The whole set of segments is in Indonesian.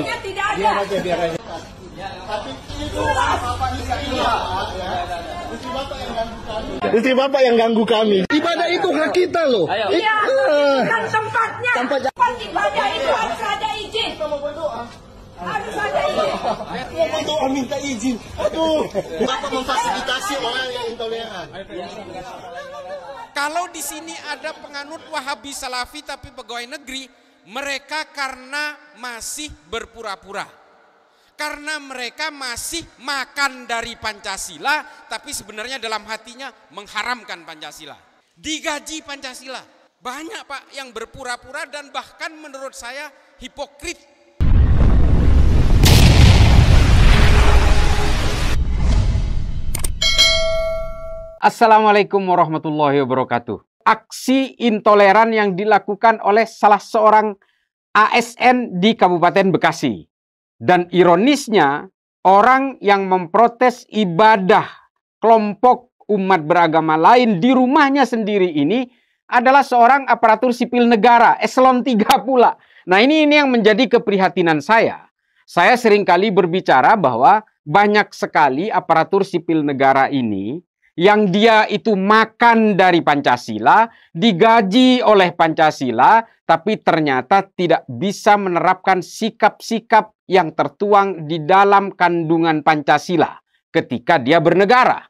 buktinya tidak ada. Biar aja, biar aja. Istri Bapak yang ganggu kami. Ibadah itu hak kita loh. Iya, eh. tempatnya. Tempat Ibadah itu harus ada izin. Harus ada izin. Mau berdoa minta izin. Aduh, Bapak memfasilitasi orang yang intoleran. Kalau di sini ada penganut Wahabi Salafi tapi pegawai negeri, mereka karena masih berpura-pura. Karena mereka masih makan dari Pancasila, tapi sebenarnya dalam hatinya mengharamkan Pancasila. Digaji Pancasila. Banyak Pak yang berpura-pura dan bahkan menurut saya hipokrit. Assalamualaikum warahmatullahi wabarakatuh aksi intoleran yang dilakukan oleh salah seorang ASN di Kabupaten Bekasi. Dan ironisnya, orang yang memprotes ibadah kelompok umat beragama lain di rumahnya sendiri ini adalah seorang aparatur sipil negara, eselon 3 pula. Nah ini, ini yang menjadi keprihatinan saya. Saya seringkali berbicara bahwa banyak sekali aparatur sipil negara ini yang dia itu makan dari Pancasila, digaji oleh Pancasila, tapi ternyata tidak bisa menerapkan sikap-sikap yang tertuang di dalam kandungan Pancasila ketika dia bernegara.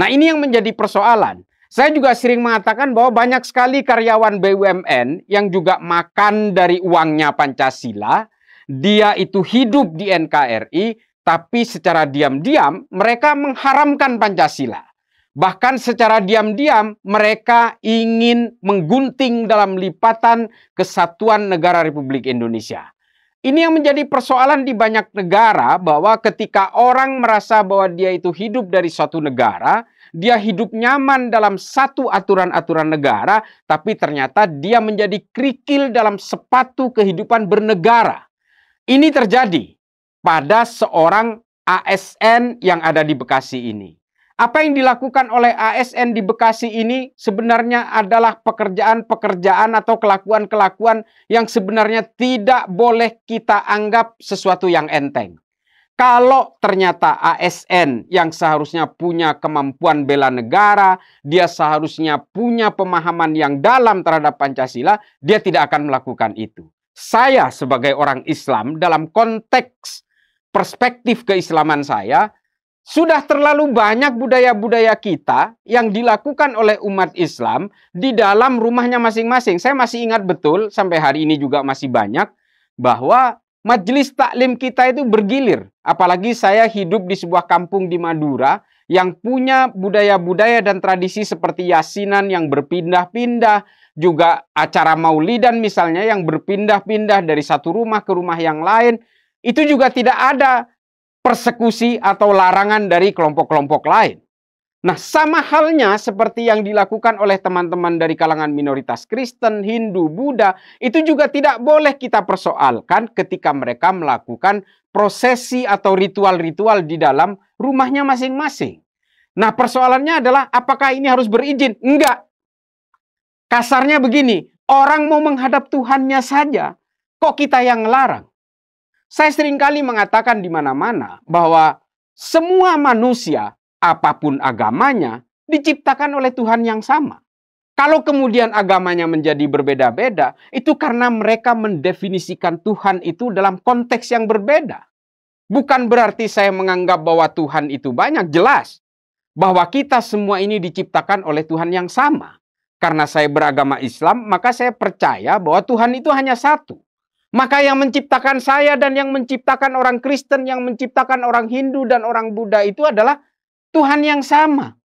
Nah, ini yang menjadi persoalan. Saya juga sering mengatakan bahwa banyak sekali karyawan BUMN yang juga makan dari uangnya Pancasila, dia itu hidup di NKRI, tapi secara diam-diam mereka mengharamkan Pancasila. Bahkan secara diam-diam mereka ingin menggunting dalam lipatan kesatuan negara Republik Indonesia. Ini yang menjadi persoalan di banyak negara bahwa ketika orang merasa bahwa dia itu hidup dari suatu negara, dia hidup nyaman dalam satu aturan-aturan negara, tapi ternyata dia menjadi kerikil dalam sepatu kehidupan bernegara. Ini terjadi pada seorang ASN yang ada di Bekasi ini. Apa yang dilakukan oleh ASN di Bekasi ini sebenarnya adalah pekerjaan-pekerjaan atau kelakuan-kelakuan yang sebenarnya tidak boleh kita anggap sesuatu yang enteng. Kalau ternyata ASN yang seharusnya punya kemampuan bela negara, dia seharusnya punya pemahaman yang dalam terhadap Pancasila, dia tidak akan melakukan itu. Saya sebagai orang Islam dalam konteks perspektif keislaman saya, sudah terlalu banyak budaya-budaya kita yang dilakukan oleh umat Islam di dalam rumahnya masing-masing. Saya masih ingat betul sampai hari ini juga masih banyak bahwa majelis taklim kita itu bergilir. Apalagi saya hidup di sebuah kampung di Madura yang punya budaya-budaya dan tradisi seperti yasinan yang berpindah-pindah, juga acara maulidan misalnya yang berpindah-pindah dari satu rumah ke rumah yang lain. Itu juga tidak ada persekusi atau larangan dari kelompok-kelompok lain. Nah, sama halnya seperti yang dilakukan oleh teman-teman dari kalangan minoritas Kristen, Hindu, Buddha, itu juga tidak boleh kita persoalkan ketika mereka melakukan prosesi atau ritual-ritual di dalam rumahnya masing-masing. Nah, persoalannya adalah apakah ini harus berizin? Enggak. Kasarnya begini, orang mau menghadap Tuhannya saja, kok kita yang larang? Saya seringkali mengatakan di mana-mana bahwa semua manusia, apapun agamanya, diciptakan oleh Tuhan yang sama. Kalau kemudian agamanya menjadi berbeda-beda, itu karena mereka mendefinisikan Tuhan itu dalam konteks yang berbeda. Bukan berarti saya menganggap bahwa Tuhan itu banyak, jelas. Bahwa kita semua ini diciptakan oleh Tuhan yang sama. Karena saya beragama Islam, maka saya percaya bahwa Tuhan itu hanya satu. Maka yang menciptakan saya dan yang menciptakan orang Kristen, yang menciptakan orang Hindu dan orang Buddha itu adalah Tuhan yang sama.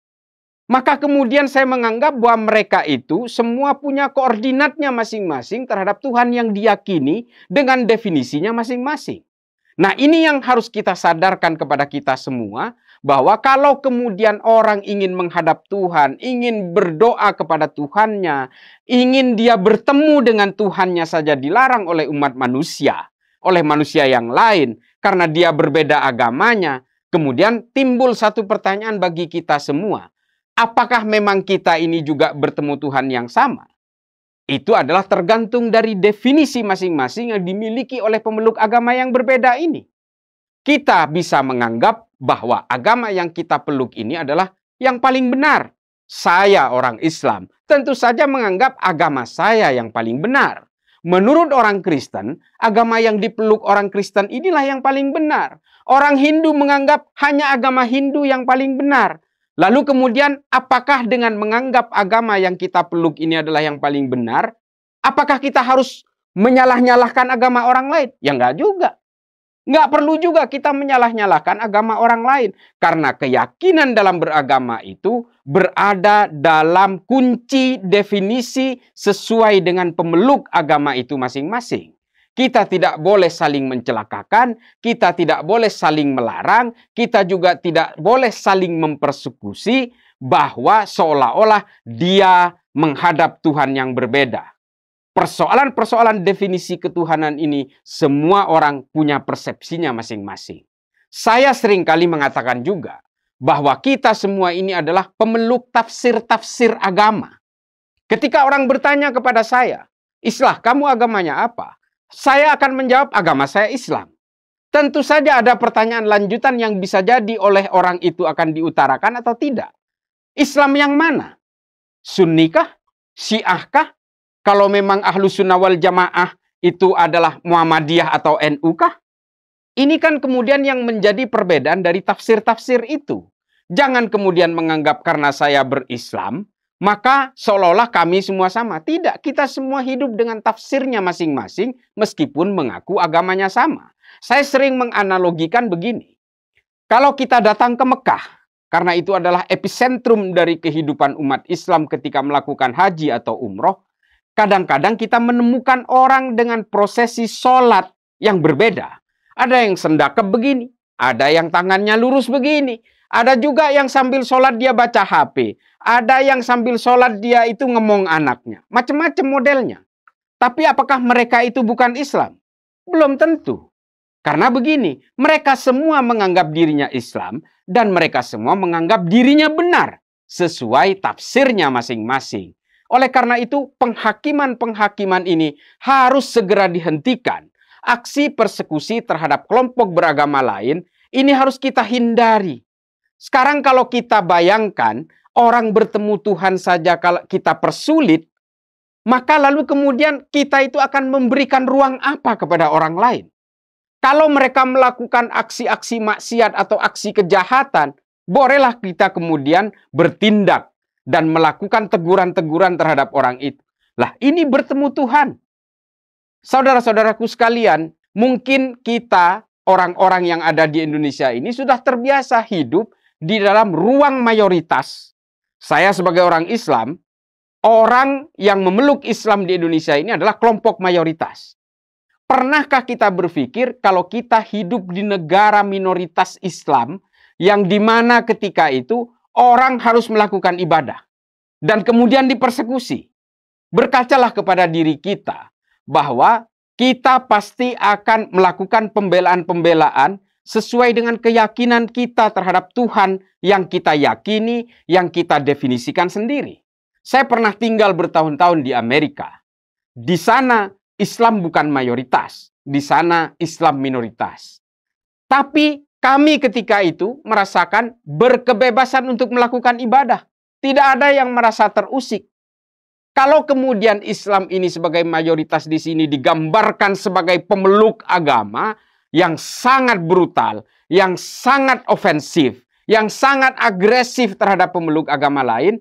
Maka kemudian saya menganggap bahwa mereka itu semua punya koordinatnya masing-masing terhadap Tuhan yang diyakini dengan definisinya masing-masing. Nah, ini yang harus kita sadarkan kepada kita semua bahwa kalau kemudian orang ingin menghadap Tuhan, ingin berdoa kepada Tuhannya, ingin dia bertemu dengan Tuhannya saja dilarang oleh umat manusia, oleh manusia yang lain karena dia berbeda agamanya, kemudian timbul satu pertanyaan bagi kita semua. Apakah memang kita ini juga bertemu Tuhan yang sama? Itu adalah tergantung dari definisi masing-masing yang dimiliki oleh pemeluk agama yang berbeda ini. Kita bisa menganggap bahwa agama yang kita peluk ini adalah yang paling benar. Saya orang Islam, tentu saja menganggap agama saya yang paling benar. Menurut orang Kristen, agama yang dipeluk orang Kristen inilah yang paling benar. Orang Hindu menganggap hanya agama Hindu yang paling benar. Lalu kemudian apakah dengan menganggap agama yang kita peluk ini adalah yang paling benar? Apakah kita harus menyalah-nyalahkan agama orang lain? Ya enggak juga. Nggak perlu juga kita menyalah-nyalahkan agama orang lain. Karena keyakinan dalam beragama itu berada dalam kunci definisi sesuai dengan pemeluk agama itu masing-masing. Kita tidak boleh saling mencelakakan, kita tidak boleh saling melarang, kita juga tidak boleh saling mempersekusi bahwa seolah-olah dia menghadap Tuhan yang berbeda persoalan-persoalan definisi ketuhanan ini semua orang punya persepsinya masing-masing. Saya sering kali mengatakan juga bahwa kita semua ini adalah pemeluk tafsir-tafsir agama. Ketika orang bertanya kepada saya, Islah, kamu agamanya apa? Saya akan menjawab agama saya Islam. Tentu saja ada pertanyaan lanjutan yang bisa jadi oleh orang itu akan diutarakan atau tidak. Islam yang mana? Sunnikah? Syiahkah? kalau memang ahlu sunnah wal jamaah itu adalah Muhammadiyah atau NU kah? Ini kan kemudian yang menjadi perbedaan dari tafsir-tafsir itu. Jangan kemudian menganggap karena saya berislam, maka seolah-olah kami semua sama. Tidak, kita semua hidup dengan tafsirnya masing-masing meskipun mengaku agamanya sama. Saya sering menganalogikan begini. Kalau kita datang ke Mekah, karena itu adalah epicentrum dari kehidupan umat Islam ketika melakukan haji atau umroh, Kadang-kadang kita menemukan orang dengan prosesi sholat yang berbeda. Ada yang sendakep begini, ada yang tangannya lurus begini, ada juga yang sambil sholat dia baca HP, ada yang sambil sholat dia itu ngomong anaknya. Macam-macam modelnya. Tapi apakah mereka itu bukan Islam? Belum tentu. Karena begini, mereka semua menganggap dirinya Islam dan mereka semua menganggap dirinya benar sesuai tafsirnya masing-masing. Oleh karena itu, penghakiman-penghakiman ini harus segera dihentikan. Aksi persekusi terhadap kelompok beragama lain ini harus kita hindari. Sekarang kalau kita bayangkan orang bertemu Tuhan saja kalau kita persulit, maka lalu kemudian kita itu akan memberikan ruang apa kepada orang lain? Kalau mereka melakukan aksi-aksi maksiat atau aksi kejahatan, bolehlah kita kemudian bertindak dan melakukan teguran-teguran terhadap orang itu. Lah, ini bertemu Tuhan. Saudara-saudaraku sekalian, mungkin kita orang-orang yang ada di Indonesia ini sudah terbiasa hidup di dalam ruang mayoritas. Saya sebagai orang Islam, orang yang memeluk Islam di Indonesia ini adalah kelompok mayoritas. Pernahkah kita berpikir kalau kita hidup di negara minoritas Islam yang dimana ketika itu orang harus melakukan ibadah dan kemudian dipersekusi. Berkacalah kepada diri kita bahwa kita pasti akan melakukan pembelaan-pembelaan sesuai dengan keyakinan kita terhadap Tuhan yang kita yakini, yang kita definisikan sendiri. Saya pernah tinggal bertahun-tahun di Amerika. Di sana Islam bukan mayoritas, di sana Islam minoritas. Tapi kami ketika itu merasakan berkebebasan untuk melakukan ibadah. Tidak ada yang merasa terusik. Kalau kemudian Islam ini sebagai mayoritas di sini digambarkan sebagai pemeluk agama yang sangat brutal, yang sangat ofensif, yang sangat agresif terhadap pemeluk agama lain,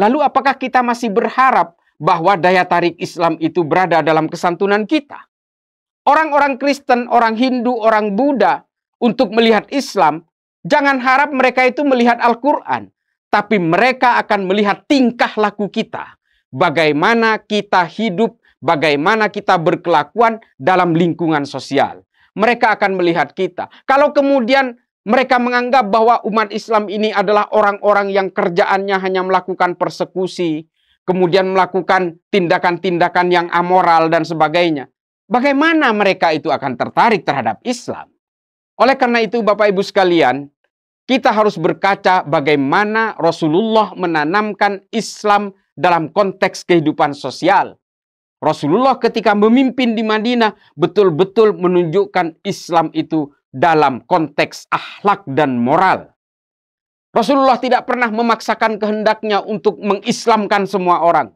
lalu apakah kita masih berharap bahwa daya tarik Islam itu berada dalam kesantunan kita? Orang-orang Kristen, orang Hindu, orang Buddha untuk melihat Islam, jangan harap mereka itu melihat Al-Quran, tapi mereka akan melihat tingkah laku kita, bagaimana kita hidup, bagaimana kita berkelakuan dalam lingkungan sosial. Mereka akan melihat kita. Kalau kemudian mereka menganggap bahwa umat Islam ini adalah orang-orang yang kerjaannya hanya melakukan persekusi, kemudian melakukan tindakan-tindakan yang amoral dan sebagainya. Bagaimana mereka itu akan tertarik terhadap Islam? Oleh karena itu Bapak Ibu sekalian, kita harus berkaca bagaimana Rasulullah menanamkan Islam dalam konteks kehidupan sosial. Rasulullah ketika memimpin di Madinah betul-betul menunjukkan Islam itu dalam konteks akhlak dan moral. Rasulullah tidak pernah memaksakan kehendaknya untuk mengislamkan semua orang.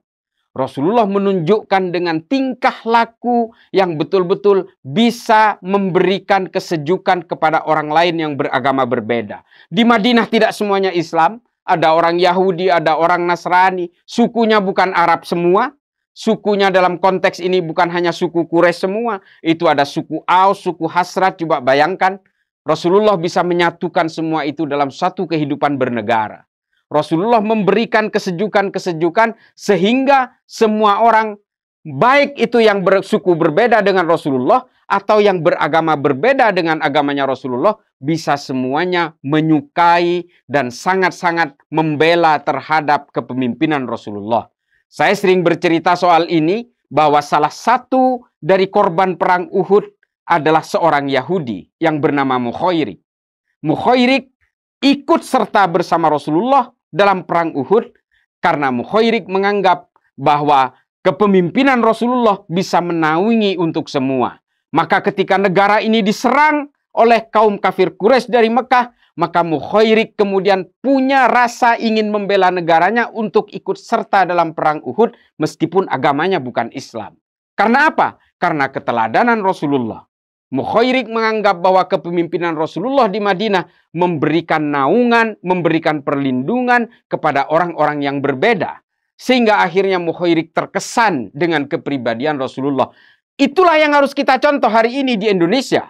Rasulullah menunjukkan dengan tingkah laku yang betul-betul bisa memberikan kesejukan kepada orang lain yang beragama berbeda. Di Madinah tidak semuanya Islam, ada orang Yahudi, ada orang Nasrani, sukunya bukan Arab semua. Sukunya dalam konteks ini bukan hanya suku Quraisy semua, itu ada suku Aus, suku Hasrat, coba bayangkan. Rasulullah bisa menyatukan semua itu dalam satu kehidupan bernegara. Rasulullah memberikan kesejukan-kesejukan sehingga semua orang baik itu yang bersuku berbeda dengan Rasulullah atau yang beragama berbeda dengan agamanya Rasulullah bisa semuanya menyukai dan sangat-sangat membela terhadap kepemimpinan Rasulullah. Saya sering bercerita soal ini bahwa salah satu dari korban perang Uhud adalah seorang Yahudi yang bernama Mukhairik. Mukhairik ikut serta bersama Rasulullah dalam perang Uhud karena Mukhairik menganggap bahwa kepemimpinan Rasulullah bisa menaungi untuk semua. Maka ketika negara ini diserang oleh kaum kafir Quraisy dari Mekah, maka Mukhairik kemudian punya rasa ingin membela negaranya untuk ikut serta dalam perang Uhud meskipun agamanya bukan Islam. Karena apa? Karena keteladanan Rasulullah. Mukhairik menganggap bahwa kepemimpinan Rasulullah di Madinah memberikan naungan, memberikan perlindungan kepada orang-orang yang berbeda. Sehingga akhirnya Mukhairik terkesan dengan kepribadian Rasulullah. Itulah yang harus kita contoh hari ini di Indonesia.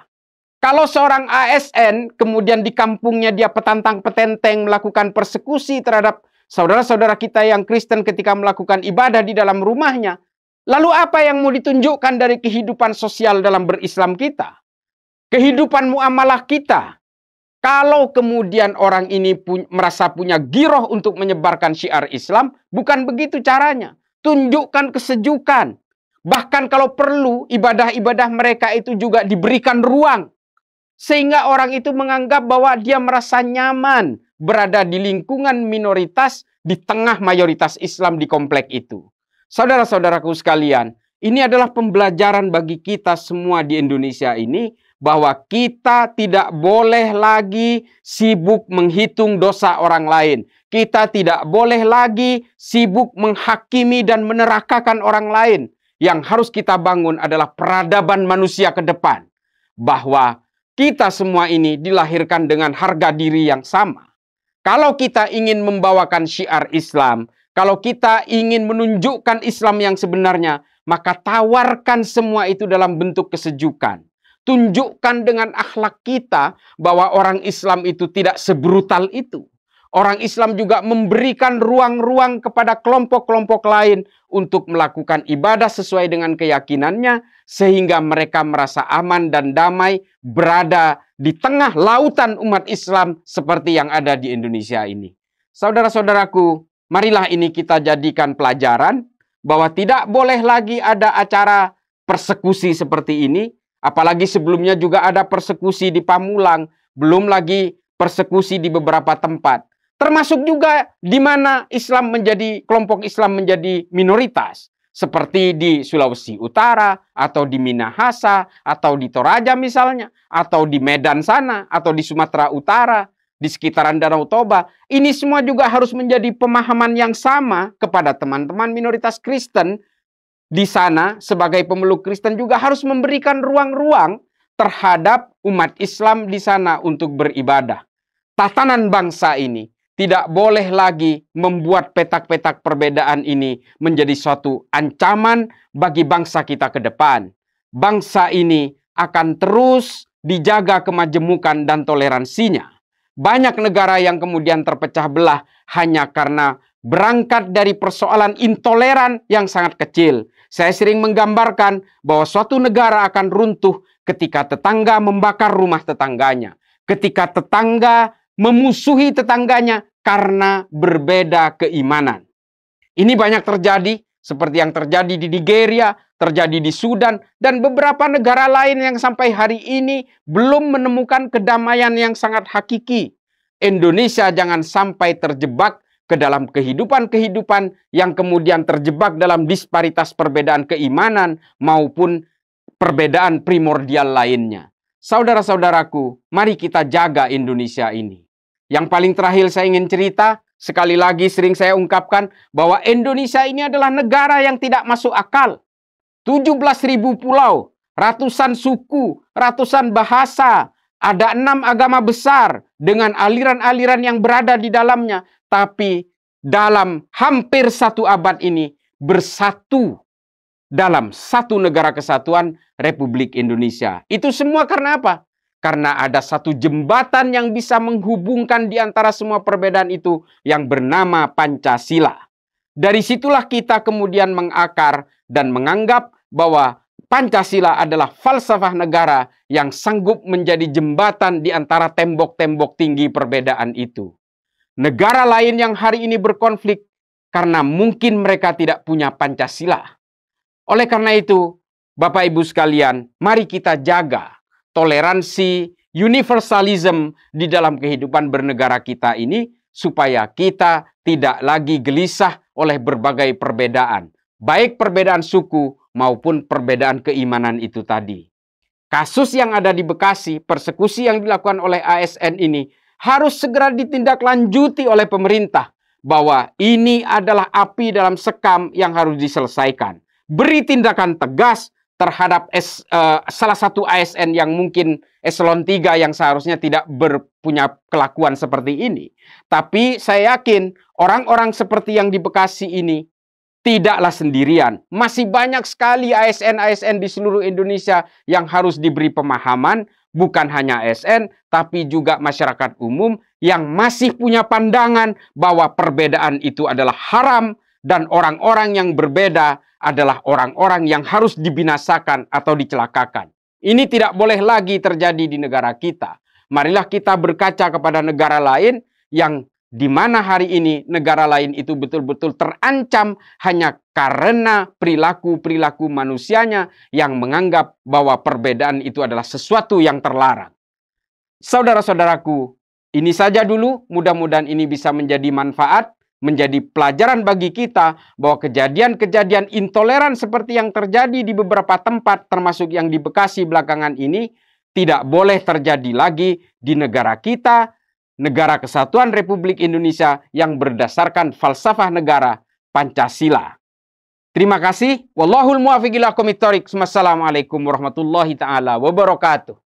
Kalau seorang ASN kemudian di kampungnya dia petantang petenteng melakukan persekusi terhadap saudara-saudara kita yang Kristen ketika melakukan ibadah di dalam rumahnya, Lalu apa yang mau ditunjukkan dari kehidupan sosial dalam berislam kita? Kehidupan muamalah kita. Kalau kemudian orang ini pu merasa punya giroh untuk menyebarkan syiar Islam, bukan begitu caranya. Tunjukkan kesejukan. Bahkan kalau perlu, ibadah-ibadah mereka itu juga diberikan ruang. Sehingga orang itu menganggap bahwa dia merasa nyaman berada di lingkungan minoritas di tengah mayoritas Islam di komplek itu. Saudara-saudaraku sekalian, ini adalah pembelajaran bagi kita semua di Indonesia ini bahwa kita tidak boleh lagi sibuk menghitung dosa orang lain. Kita tidak boleh lagi sibuk menghakimi dan menerakakan orang lain. Yang harus kita bangun adalah peradaban manusia ke depan, bahwa kita semua ini dilahirkan dengan harga diri yang sama. Kalau kita ingin membawakan syiar Islam, kalau kita ingin menunjukkan Islam yang sebenarnya, maka tawarkan semua itu dalam bentuk kesejukan. Tunjukkan dengan akhlak kita bahwa orang Islam itu tidak sebrutal itu. Orang Islam juga memberikan ruang-ruang kepada kelompok-kelompok lain untuk melakukan ibadah sesuai dengan keyakinannya, sehingga mereka merasa aman dan damai berada di tengah lautan umat Islam seperti yang ada di Indonesia ini. Saudara-saudaraku, marilah ini kita jadikan pelajaran bahwa tidak boleh lagi ada acara persekusi seperti ini, apalagi sebelumnya juga ada persekusi di Pamulang, belum lagi persekusi di beberapa tempat. Termasuk juga di mana Islam menjadi kelompok Islam menjadi minoritas seperti di Sulawesi Utara atau di Minahasa atau di Toraja misalnya atau di Medan sana atau di Sumatera Utara di sekitaran Danau Toba. Ini semua juga harus menjadi pemahaman yang sama kepada teman-teman minoritas Kristen di sana sebagai pemeluk Kristen juga harus memberikan ruang-ruang terhadap umat Islam di sana untuk beribadah. Tatanan bangsa ini tidak boleh lagi membuat petak-petak perbedaan ini menjadi suatu ancaman bagi bangsa kita ke depan. Bangsa ini akan terus dijaga kemajemukan dan toleransinya. Banyak negara yang kemudian terpecah belah hanya karena berangkat dari persoalan intoleran yang sangat kecil. Saya sering menggambarkan bahwa suatu negara akan runtuh ketika tetangga membakar rumah tetangganya, ketika tetangga memusuhi tetangganya karena berbeda keimanan. Ini banyak terjadi, seperti yang terjadi di Nigeria, terjadi di Sudan, dan beberapa negara lain yang sampai hari ini belum menemukan kedamaian yang sangat hakiki. Indonesia jangan sampai terjebak ke dalam kehidupan-kehidupan yang kemudian terjebak dalam disparitas perbedaan keimanan maupun perbedaan primordial lainnya. Saudara-saudaraku, mari kita jaga Indonesia ini. Yang paling terakhir saya ingin cerita, sekali lagi sering saya ungkapkan bahwa Indonesia ini adalah negara yang tidak masuk akal ribu pulau, ratusan suku, ratusan bahasa, ada enam agama besar dengan aliran-aliran yang berada di dalamnya. Tapi dalam hampir satu abad ini bersatu dalam satu negara kesatuan Republik Indonesia. Itu semua karena apa? Karena ada satu jembatan yang bisa menghubungkan di antara semua perbedaan itu yang bernama Pancasila. Dari situlah kita kemudian mengakar dan menganggap bahwa Pancasila adalah falsafah negara yang sanggup menjadi jembatan di antara tembok-tembok tinggi perbedaan itu. Negara lain yang hari ini berkonflik karena mungkin mereka tidak punya Pancasila. Oleh karena itu, Bapak Ibu sekalian, mari kita jaga toleransi, universalism di dalam kehidupan bernegara kita ini supaya kita tidak lagi gelisah oleh berbagai perbedaan, baik perbedaan suku maupun perbedaan keimanan itu tadi. Kasus yang ada di Bekasi, persekusi yang dilakukan oleh ASN ini harus segera ditindaklanjuti oleh pemerintah bahwa ini adalah api dalam sekam yang harus diselesaikan. Beri tindakan tegas terhadap es, uh, eh, salah satu ASN yang mungkin eselon 3 yang seharusnya tidak berpunya kelakuan seperti ini. Tapi saya yakin orang-orang seperti yang di Bekasi ini tidaklah sendirian. Masih banyak sekali ASN-ASN di seluruh Indonesia yang harus diberi pemahaman bukan hanya ASN tapi juga masyarakat umum yang masih punya pandangan bahwa perbedaan itu adalah haram dan orang-orang yang berbeda adalah orang-orang yang harus dibinasakan atau dicelakakan. Ini tidak boleh lagi terjadi di negara kita. Marilah kita berkaca kepada negara lain yang di mana hari ini negara lain itu betul-betul terancam hanya karena perilaku-perilaku manusianya yang menganggap bahwa perbedaan itu adalah sesuatu yang terlarang. Saudara-saudaraku, ini saja dulu, mudah-mudahan ini bisa menjadi manfaat menjadi pelajaran bagi kita bahwa kejadian-kejadian intoleran seperti yang terjadi di beberapa tempat termasuk yang di Bekasi belakangan ini tidak boleh terjadi lagi di negara kita, negara kesatuan Republik Indonesia yang berdasarkan falsafah negara Pancasila. Terima kasih. Wallahul muwafiq ila Assalamualaikum warahmatullahi taala wabarakatuh.